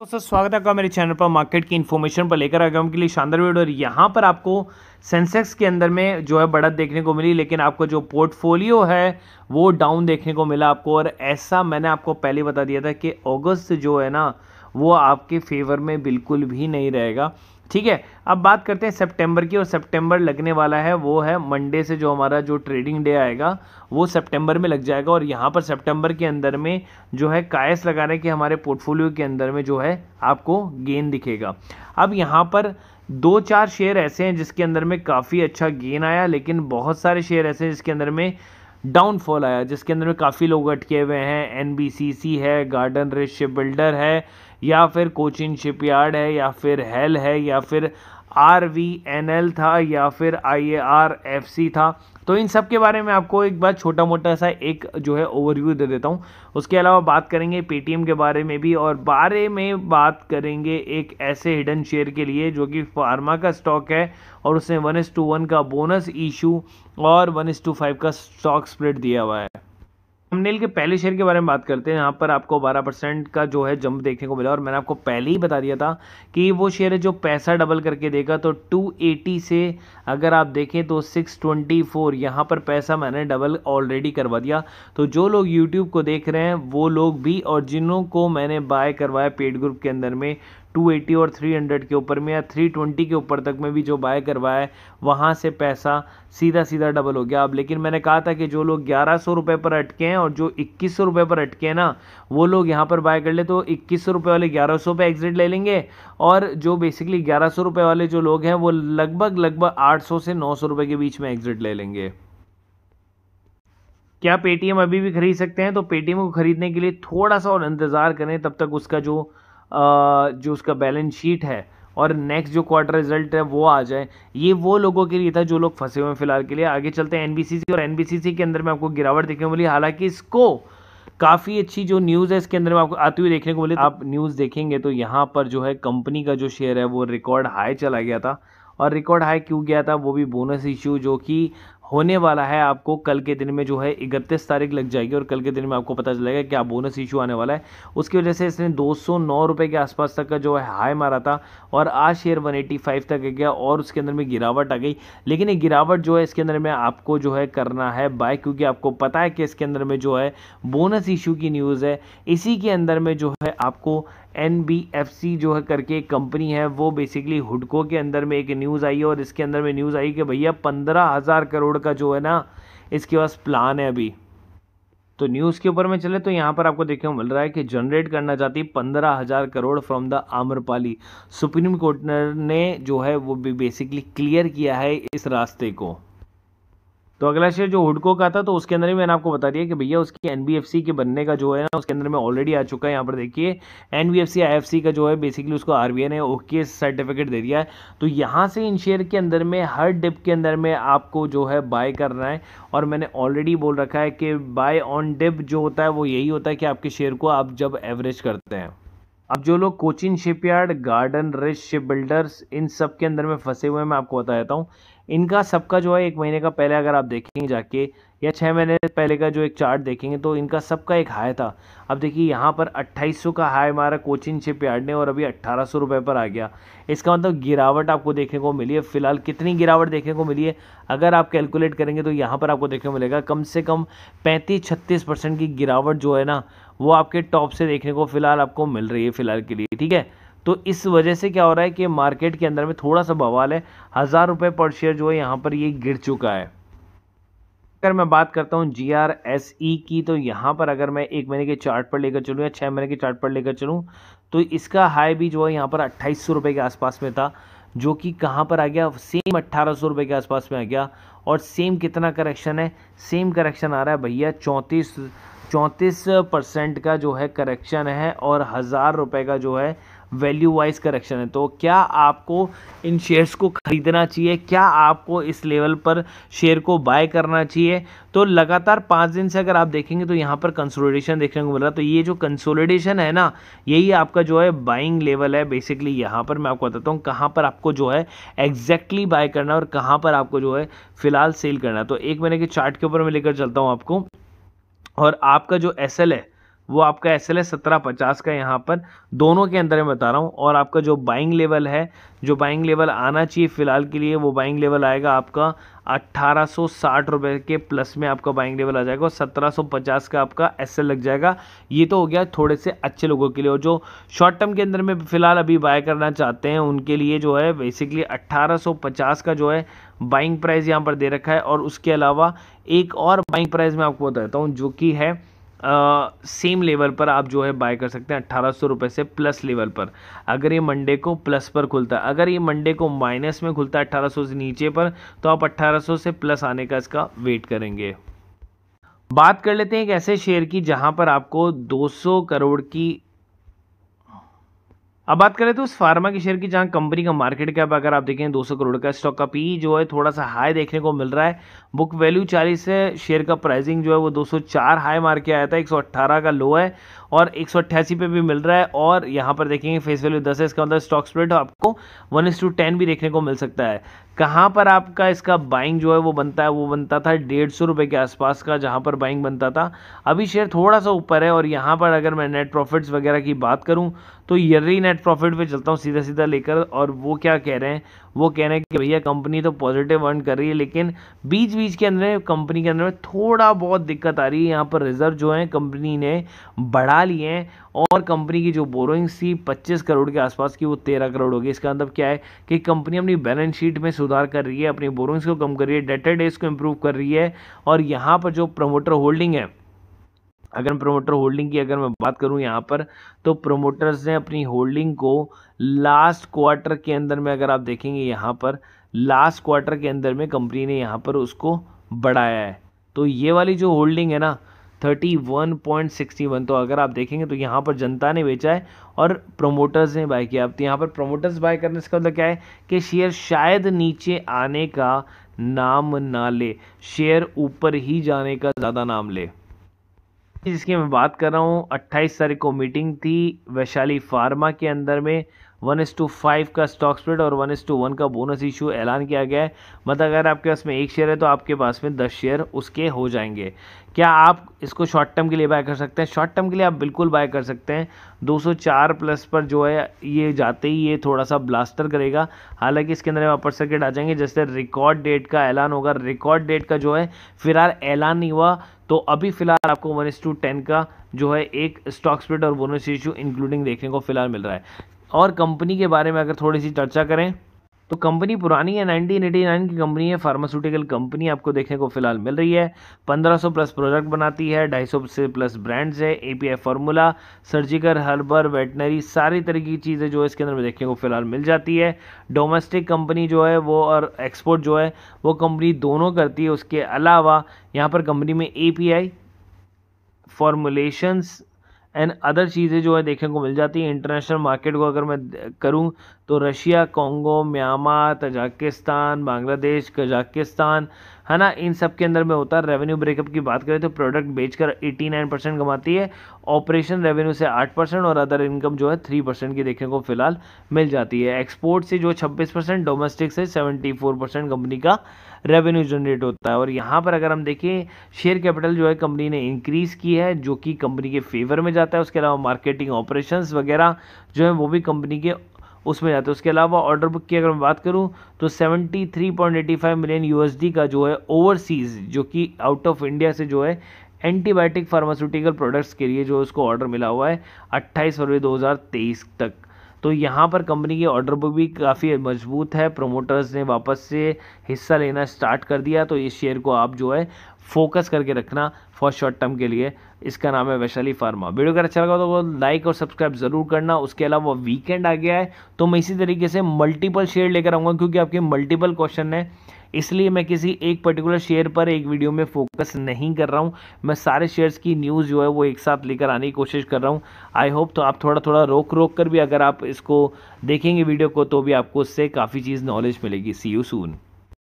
दोस्तों स्वागत है आपका मेरे चैनल पर मार्केट की इन्फॉर्मेशन पर लेकर आ गया के लिए शानदार वीडियो और यहाँ पर आपको सेंसेक्स के अंदर में जो है बढ़त देखने को मिली लेकिन आपको जो पोर्टफोलियो है वो डाउन देखने को मिला आपको और ऐसा मैंने आपको पहले बता दिया था कि अगस्त जो है ना वो आपके फेवर में बिल्कुल भी नहीं रहेगा ठीक है अब बात करते हैं सितंबर की और सितंबर लगने वाला है वो है मंडे से जो हमारा जो ट्रेडिंग डे आएगा वो सितंबर में लग जाएगा और यहाँ पर सितंबर के अंदर में जो है कायस लगाने के हमारे पोर्टफोलियो के अंदर में जो है आपको गेन दिखेगा अब यहाँ पर दो चार शेयर ऐसे हैं जिसके अंदर में काफ़ी अच्छा गेन आया लेकिन बहुत सारे शेयर ऐसे हैं जिसके अंदर में डाउनफॉल आया जिसके अंदर में काफ़ी लोग अटके हुए हैं एन है गार्डन रिश बिल्डर है या फिर कोचिन शिपयार्ड है या फिर हेल है या फिर आर वी एन एल था या फिर आई ए आर एफ सी था तो इन सब के बारे में आपको एक बार छोटा मोटा सा एक जो है ओवरव्यू दे देता हूँ उसके अलावा बात करेंगे पेटीएम के बारे में भी और बारे में बात करेंगे एक ऐसे हिडन शेयर के लिए जो कि फार्मा का स्टॉक है और उसने वन एस टू वन का बोनस इशू और वन एस टू फाइव का स्टॉक स्प्लिट दिया हुआ है थंबनेल के पहले शेयर के बारे में बात करते हैं यहाँ पर आपको 12 परसेंट का जो है जंप देखने को मिला और मैंने आपको पहले ही बता दिया था कि वो शेयर है जो पैसा डबल करके देगा तो 280 से अगर आप देखें तो 624 ट्वेंटी यहाँ पर पैसा मैंने डबल ऑलरेडी करवा दिया तो जो लोग यूट्यूब को देख रहे हैं वो लोग भी और जिनों को मैंने बाय करवाया पेड ग्रुप के अंदर में 280 और 300 के ऊपर में या 320 के ऊपर तक में भी जो बाय करवाया है वहाँ से पैसा सीधा सीधा डबल हो गया अब लेकिन मैंने कहा था कि जो लोग ग्यारह सौ रुपये पर अटके हैं और जो इक्कीस सौ रुपये पर अटके हैं ना वो लोग यहाँ पर बाय कर ले तो इक्कीस सौ रुपये वाले ग्यारह सौ पर एग्जिट ले लेंगे और जो बेसिकली ग्यारह सौ रुपये वाले जो लोग हैं वो लगभग लगभग आठ सौ से नौ सौ रुपये के बीच में एग्जिट ले लेंगे क्या पेटीएम अभी भी खरीद सकते हैं तो पेटीएम को खरीदने के लिए थोड़ा सा और इंतज़ार करें तब तक उसका जो जो उसका बैलेंस शीट है और नेक्स्ट जो क्वार्टर रिजल्ट है वो आ जाए ये वो लोगों के लिए था जो लोग फंसे हुए हैं फिलहाल के लिए आगे चलते हैं एनबीसीसी और एनबीसीसी के अंदर में आपको गिरावट देखने को मिली हालांकि इसको काफ़ी अच्छी जो न्यूज़ है इसके अंदर में आपको आती हुई देखने को मिली आप न्यूज़ देखेंगे तो यहाँ पर जो है कंपनी का जो शेयर है वो रिकॉर्ड हाई चला गया था और रिकॉर्ड हाई क्यों गया था वो भी बोनस इशू जो कि होने वाला है आपको कल के दिन में जो है इकतीस तारीख लग जाएगी और कल के दिन में आपको पता चलेगा क्या बोनस इशू आने वाला है उसकी वजह से इसने दो सौ के आसपास तक का जो है हाई मारा था और आज शेयर 185 तक गया और उसके अंदर में गिरावट आ गई लेकिन ये गिरावट जो है इसके अंदर में आपको जो है करना है बाय क्योंकि आपको पता है कि इसके अंदर में जो है बोनस इशू की न्यूज़ है इसी के अंदर में जो है आपको एन जो है करके एक कंपनी है वो बेसिकली हुडको के अंदर में एक न्यूज़ आई है और इसके अंदर में न्यूज़ आई कि भैया पंद्रह हज़ार करोड़ का जो है ना इसके पास प्लान है अभी तो न्यूज़ के ऊपर में चले तो यहाँ पर आपको देखने को मिल रहा है कि जनरेट करना चाहती पंद्रह हज़ार crore from the Amrapali Supreme Court ने जो है वो भी बेसिकली क्लियर किया है इस रास्ते को तो अगला शेयर जो हुडको का था तो उसके अंदर ही मैंने आपको बता दिया कि भैया उसकी एनबीएफसी के बनने का जो है ना उसके अंदर में ऑलरेडी आ चुका है यहाँ पर देखिए एनबीएफसी आईएफसी का जो है बेसिकली उसको आरबीआई ने ओके सर्टिफिकेट दे दिया है तो यहाँ से इन शेयर के अंदर में हर डिप के अंदर में आपको जो है बाय करना है और मैंने ऑलरेडी बोल रखा है कि बाय ऑन डिप जो होता है वो यही होता है कि आपके शेयर को आप जब एवरेज करते हैं अब जो लोग Cochin Shipyard Garden Reach Ship Builders इन सब के अंदर में फंसे हुए हैं मैं आपको बता देता हूँ इनका सबका जो है एक महीने का पहले अगर आप देखेंगे जाके या छः महीने पहले का जो एक चार्ट देखेंगे तो इनका सबका एक हाई था अब देखिए यहाँ पर 2800 का हाई हमारा कोचिन शिप यार्ड ने और अभी अट्ठारह सौ रुपये पर आ गया इसका मतलब गिरावट आपको देखने को मिली है फिलहाल कितनी गिरावट देखने को मिली है अगर आप कैलकुलेट करेंगे तो यहाँ पर आपको देखने को मिलेगा कम से कम पैंतीस छत्तीस परसेंट की गिरावट जो है ना वो आपके टॉप से देखने को फिलहाल आपको मिल रही है फिलहाल के लिए ठीक है तो इस वजह से क्या हो रहा है कि मार्केट के अंदर में थोड़ा सा बवाल है हज़ार रुपये पर शेयर जो है यहाँ पर ये गिर चुका है अगर मैं बात करता हूँ जी आर एस ई की तो यहाँ पर अगर मैं एक महीने के चार्ट पर लेकर चलूँ या छः महीने के चार्ट पर लेकर चलूँ तो इसका हाई भी जो है यहाँ पर अट्ठाईस सौ रुपये के आसपास में था जो कि कहाँ पर आ गया सेम अट्ठारह सौ रुपये के आसपास में आ गया और सेम कितना करेक्शन है सेम करेक्शन आ रहा है भैया चौंतीस चौंतीस परसेंट का जो है करेक्शन है और हज़ार रुपये का जो है वैल्यू वाइज करेक्शन है तो क्या आपको इन शेयर्स को खरीदना चाहिए क्या आपको इस लेवल पर शेयर को बाय करना चाहिए तो लगातार पाँच दिन से अगर आप देखेंगे तो यहाँ पर कंसोलिडेशन देखने को मिल रहा है तो ये जो कंसोलिडेशन है ना यही आपका जो है बाइंग लेवल है बेसिकली यहाँ पर मैं आपको बताता हूँ कहाँ पर आपको जो है एग्जैक्टली बाय करना है और कहाँ पर आपको जो है फिलहाल सेल करना है तो एक महीने के चार्ट के ऊपर मैं लेकर चलता हूँ आपको और आपका जो एस है वो आपका एस एल सत्रह पचास का यहाँ पर दोनों के अंदर मैं बता रहा हूँ और आपका जो बाइंग लेवल है जो बाइंग लेवल आना चाहिए फ़िलहाल के लिए वो बाइंग लेवल आएगा आपका अट्ठारह सौ साठ के प्लस में आपका बाइंग लेवल आ जाएगा और सत्रह सौ पचास का आपका एस लग जाएगा ये तो हो गया थोड़े से अच्छे लोगों के लिए और जो शॉर्ट टर्म के अंदर में फ़िलहाल अभी बाय करना चाहते हैं उनके लिए जो है बेसिकली अट्ठारह सौ पचास का जो है बाइंग प्राइस यहाँ पर दे रखा है और उसके अलावा एक और बाइंग प्राइस मैं आपको बताता हूँ जो कि है सेम लेवल पर आप जो है बाय कर सकते हैं अट्ठारह सौ रुपये से प्लस लेवल पर अगर ये मंडे को प्लस पर खुलता है अगर ये मंडे को माइनस में खुलता है अट्ठारह सौ से नीचे पर तो आप अट्ठारह सौ से प्लस आने का इसका वेट करेंगे बात कर लेते हैं एक ऐसे शेयर की जहां पर आपको 200 करोड़ की अब बात करें तो उस फार्मा के शेयर की जहां कंपनी का मार्केट कैप अगर आप देखें 200 करोड़ का स्टॉक का पी e जो है थोड़ा सा हाई देखने को मिल रहा है बुक वैल्यू 40 है शेयर का प्राइसिंग जो है वो 204 हाई मार के आया था 118 का लो है और एक पे भी मिल रहा है और यहाँ पर देखेंगे फेस वैल्यू दस है इसका मतलब स्टॉक स्प्रेड आपको वन इस टू टेन भी देखने को मिल सकता है कहाँ पर आपका इसका बाइंग जो है वो बनता है वो बनता था डेढ़ सौ के आसपास का जहाँ पर बाइंग बनता था अभी शेयर थोड़ा सा ऊपर है और यहाँ पर अगर मैं नेट प्रॉफिट्स वगैरह की बात करूँ तो ईयरली नेट प्रॉफिट पे चलता हूँ सीधा सीधा लेकर और वो क्या कह रहे हैं वो कह रहे हैं कि भैया कंपनी तो पॉजिटिव अर्न कर रही है लेकिन बीच बीच के अंदर कंपनी के अंदर थोड़ा बहुत दिक्कत आ रही है यहाँ पर रिजर्व जो है कंपनी ने बढ़ा लिए हैं और कंपनी की जो बोरोइंग थी 25 करोड़ के आसपास की वो 13 करोड़ होगी इसका मतलब क्या है कि कंपनी अपनी बैलेंस शीट में सुधार कर रही है अपनी बोरोइंग्स को कम कर रही है डेटर डेज को इम्प्रूव कर रही है और यहाँ पर जो प्रमोटर होल्डिंग है अगर मैं प्रोमोटर होल्डिंग की अगर मैं बात करूं यहाँ पर तो प्रोमोटर्स ने अपनी होल्डिंग को लास्ट क्वार्टर के अंदर में अगर आप देखेंगे यहाँ पर लास्ट क्वार्टर के अंदर में कंपनी ने यहाँ पर उसको बढ़ाया है तो ये वाली जो होल्डिंग है ना thirty one point sixty one तो अगर आप देखेंगे तो यहाँ पर जनता ने बेचा है और प्रोमोटर्स ने बाय किया अब तो यहाँ पर प्रोमोटर्स बाय करने से मतलब क्या है कि शेयर शायद नीचे आने का नाम ना ले शेयर ऊपर ही जाने का ज़्यादा नाम ले जिसकी मैं बात कर रहा हूँ 28 तारीख को मीटिंग थी वैशाली फार्मा के अंदर में वन एस टू फाइव का स्टॉक स्प्रेड और वन एस टू वन का बोनस इशू ऐलान किया गया है मतलब अगर आपके पास में एक शेयर है तो आपके पास में दस शेयर उसके हो जाएंगे क्या आप इसको शॉर्ट टर्म के लिए बाय कर सकते हैं शॉर्ट टर्म के लिए आप बिल्कुल बाय कर सकते हैं 204 प्लस पर जो है ये जाते ही ये थोड़ा सा ब्लास्टर करेगा हालांकि इसके अंदर अपर सर्किट आ जाएंगे जैसे रिकॉर्ड डेट का ऐलान होगा रिकॉर्ड डेट का जो है फिलहाल ऐलान नहीं हुआ तो अभी फिलहाल आपको वन का जो है एक स्टॉक स्प्रिट और बोनस इशू इंक्लूडिंग देखने को फिलहाल मिल रहा है और कंपनी के बारे में अगर थोड़ी सी चर्चा करें तो कंपनी पुरानी है नाइनटीन एटी नाइन की कंपनी है फार्मास्यूटिकल कंपनी आपको देखने को फिलहाल मिल रही है पंद्रह सौ प्लस प्रोडक्ट बनाती है ढाई सौ से प्लस ब्रांड्स है A I formula surgical herbal veterinary सारी तरह की चीज़ें जो इसके अंदर में देखने को फिलहाल मिल जाती है डोमेस्टिक कंपनी जो है वो और एक्सपोर्ट जो है वो कंपनी दोनों करती है उसके अलावा यहाँ पर कंपनी में A P formulations and other चीज़ें जो है देखने को मिल जाती हैं इंटरनेशनल मार्केट को अगर मैं करूँ तो Russia Congo Myanmar Tajikistan Bangladesh Kazakhstan है ना इन सब के अंदर में होता है रेवेन्यू ब्रेकअप की बात करें तो प्रोडक्ट बेचकर 89 परसेंट कमाती है ऑपरेशन रेवेन्यू से 8 परसेंट और अदर इनकम जो है 3 परसेंट की देखने को फिलहाल मिल जाती है एक्सपोर्ट से जो 26 परसेंट डोमेस्टिक से 74 परसेंट कंपनी का रेवेन्यू जनरेट होता है और यहाँ पर अगर हम देखें शेयर कैपिटल जो है कंपनी ने इंक्रीज़ की है जो कि कंपनी के फेवर में जाता है उसके अलावा मार्केटिंग ऑपरेशन वगैरह जो है वो भी कंपनी के उसमें जाते हैं उसके अलावा ऑर्डर बुक की अगर मैं बात करूँ तो 73.85 मिलियन यूएसडी का जो है ओवरसीज़ जो कि आउट ऑफ इंडिया से जो है एंटीबायोटिक फार्मास्यूटिकल प्रोडक्ट्स के लिए जो उसको ऑर्डर मिला हुआ है 28 फरवरी 2023 तक तो यहाँ पर कंपनी की ऑर्डर बुक भी काफ़ी मजबूत है प्रोमोटर्स ने वापस से हिस्सा लेना स्टार्ट कर दिया तो इस शेयर को आप जो है फोकस करके रखना फॉर शॉर्ट टर्म के लिए इसका नाम है वैशाली फार्मा वीडियो अगर अच्छा लगा तो लाइक और सब्सक्राइब ज़रूर करना उसके अलावा वीकेंड आ गया है तो मैं इसी तरीके से मल्टीपल शेयर लेकर आऊँगा क्योंकि आपके मल्टीपल क्वेश्चन है इसलिए मैं किसी एक पर्टिकुलर शेयर पर एक वीडियो में फोकस नहीं कर रहा हूँ मैं सारे शेयर्स की न्यूज़ जो है वो एक साथ लेकर आने की कोशिश कर रहा हूँ आई होप तो आप थोड़ा थोड़ा रोक रोक कर भी अगर आप इसको देखेंगे वीडियो को तो भी आपको उससे काफ़ी चीज़ नॉलेज मिलेगी सी यू सून